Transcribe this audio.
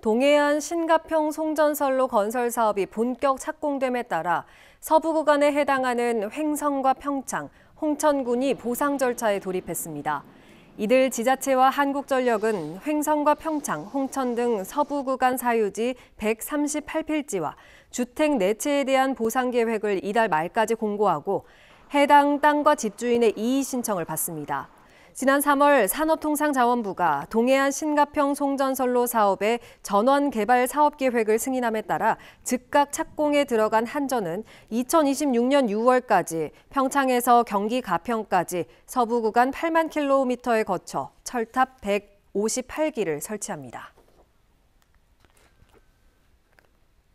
동해안 신가평 송전설로 건설 사업이 본격 착공됨에 따라 서부 구간에 해당하는 횡성과 평창, 홍천군이 보상 절차에 돌입했습니다. 이들 지자체와 한국전력은 횡성과 평창, 홍천 등 서부 구간 사유지 138필지와 주택 4채에 대한 보상 계획을 이달 말까지 공고하고 해당 땅과 집주인의 이의 신청을 받습니다. 지난 3월 산업통상자원부가 동해안 신가평 송전선로 사업의 전원 개발 사업 계획을 승인함에 따라 즉각 착공에 들어간 한전은 2026년 6월까지 평창에서 경기 가평까지 서부 구간 8만 킬로미터에 거쳐 철탑 158기를 설치합니다.